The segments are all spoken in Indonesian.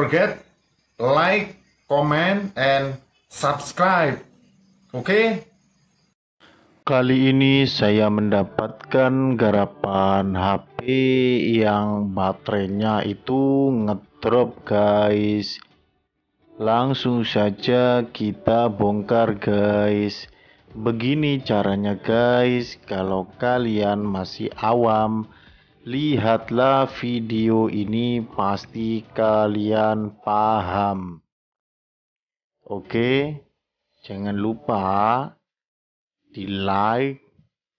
forget like, comment, and subscribe. Oke? Okay? Kali ini saya mendapatkan garapan HP yang baterainya itu ngedrop guys. Langsung saja kita bongkar guys. Begini caranya guys, kalau kalian masih awam Lihatlah video ini pasti kalian paham. Oke, jangan lupa di like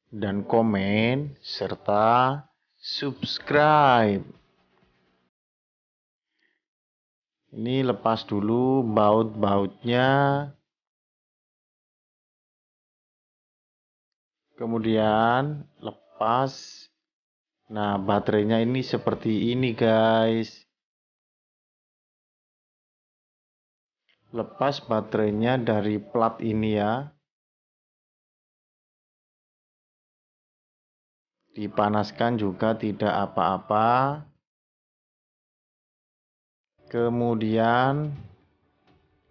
dan komen serta subscribe. Ini lepas dulu baut-bautnya. Kemudian lepas Nah, baterainya ini seperti ini, guys. Lepas baterainya dari plat ini ya. Dipanaskan juga tidak apa-apa. Kemudian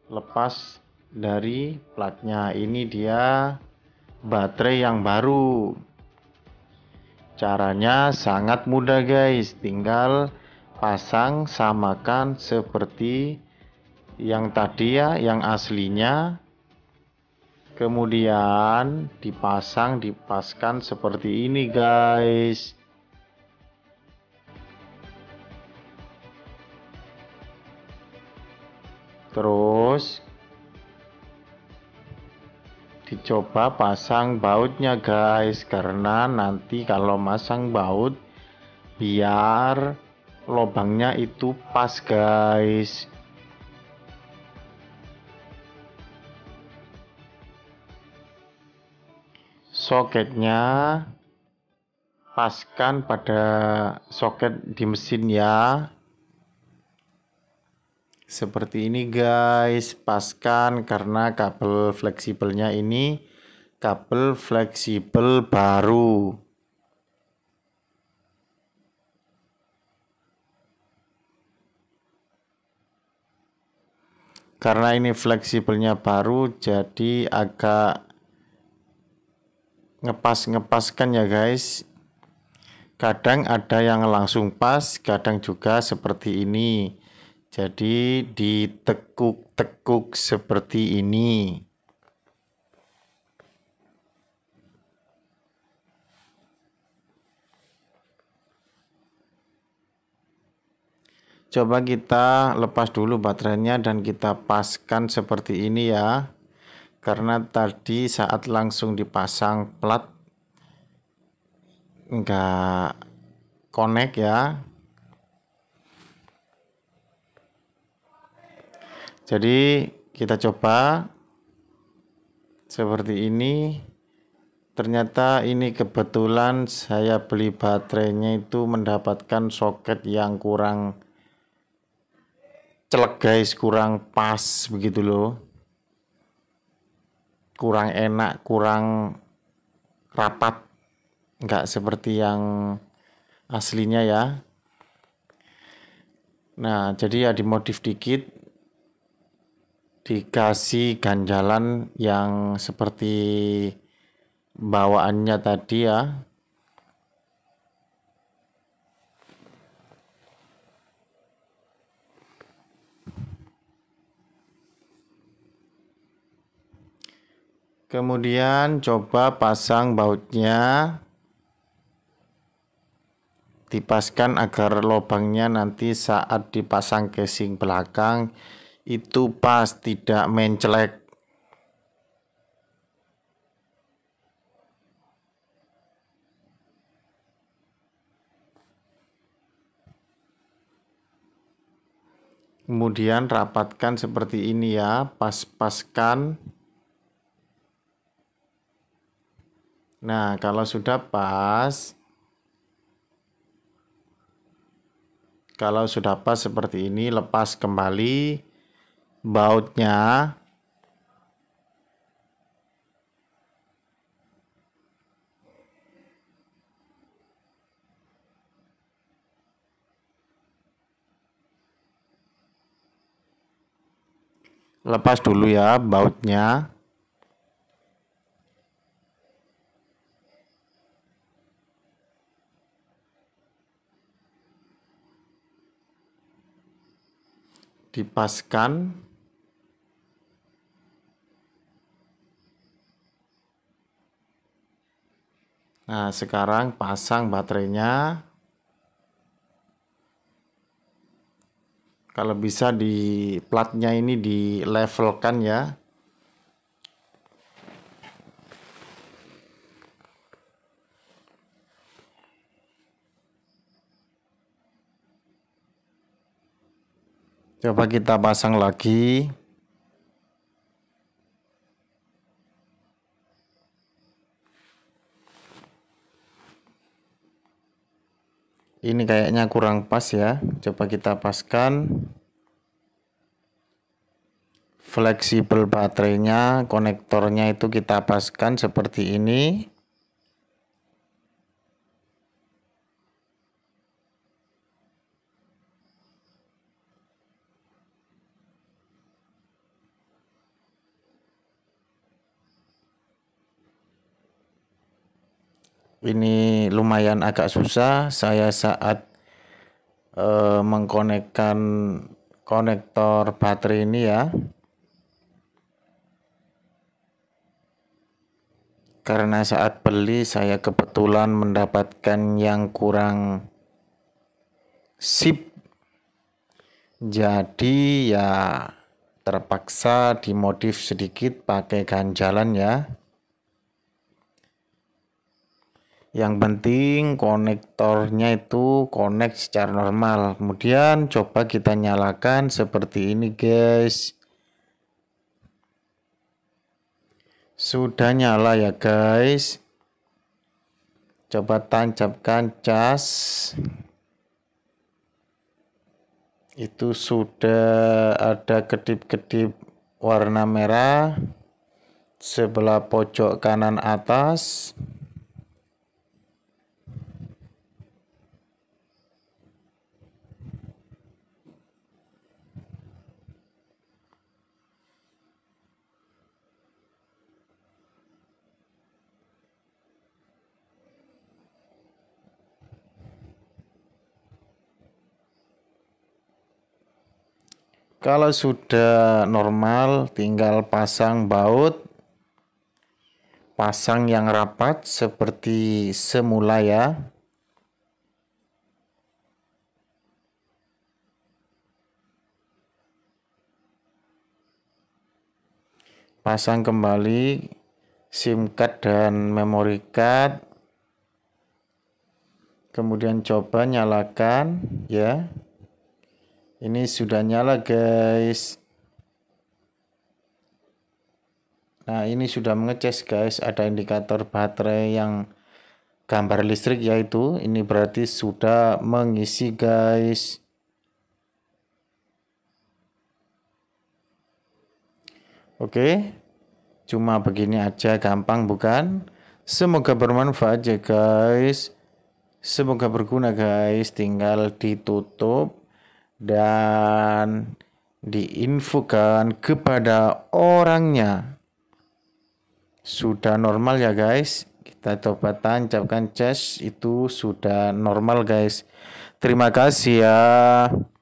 lepas dari platnya. Ini dia baterai yang baru. Caranya sangat mudah guys, tinggal pasang samakan seperti yang tadi ya, yang aslinya. Kemudian dipasang, dipaskan seperti ini guys. Terus dicoba pasang bautnya guys karena nanti kalau masang baut biar lubangnya itu pas guys soketnya paskan pada soket di mesin ya seperti ini guys paskan karena kabel fleksibelnya ini kabel fleksibel baru karena ini fleksibelnya baru jadi agak ngepas-ngepaskan ya guys kadang ada yang langsung pas kadang juga seperti ini jadi ditekuk-tekuk seperti ini. Coba kita lepas dulu baterainya dan kita paskan seperti ini ya. Karena tadi saat langsung dipasang plat enggak connect ya Jadi kita coba seperti ini. Ternyata ini kebetulan saya beli baterainya itu mendapatkan soket yang kurang celek guys, kurang pas begitu loh. Kurang enak, kurang rapat. Enggak seperti yang aslinya ya. Nah, jadi ya dimodif dikit dikasih ganjalan yang seperti bawaannya tadi ya Kemudian coba pasang bautnya. dipaskan agar lubangnya nanti saat dipasang casing belakang itu pas tidak mencelek Kemudian rapatkan seperti ini ya, pas-paskan. Nah, kalau sudah pas, kalau sudah pas seperti ini, lepas kembali bautnya lepas dulu ya bautnya dipaskan Nah, sekarang pasang baterainya. Kalau bisa di platnya ini di levelkan ya. Coba kita pasang lagi. kayaknya kurang pas ya coba kita paskan fleksibel baterainya konektornya itu kita paskan seperti ini ini lumayan agak susah saya saat uh, mengkonekkan konektor baterai ini ya karena saat beli saya kebetulan mendapatkan yang kurang sip jadi ya terpaksa dimodif sedikit pakai ganjalan ya Yang penting konektornya itu connect secara normal. Kemudian coba kita nyalakan seperti ini guys. Sudah nyala ya guys. Coba tancapkan cas. Itu sudah ada kedip-kedip warna merah sebelah pojok kanan atas. Kalau sudah normal tinggal pasang baut pasang yang rapat seperti semula ya. Pasang kembali SIM card dan memory card. Kemudian coba nyalakan ya ini sudah nyala guys nah ini sudah mengecas guys ada indikator baterai yang gambar listrik yaitu ini berarti sudah mengisi guys oke cuma begini aja gampang bukan semoga bermanfaat ya guys semoga berguna guys tinggal ditutup dan diinfokan kepada orangnya. Sudah normal ya guys. Kita coba tancapkan chest itu sudah normal guys. Terima kasih ya.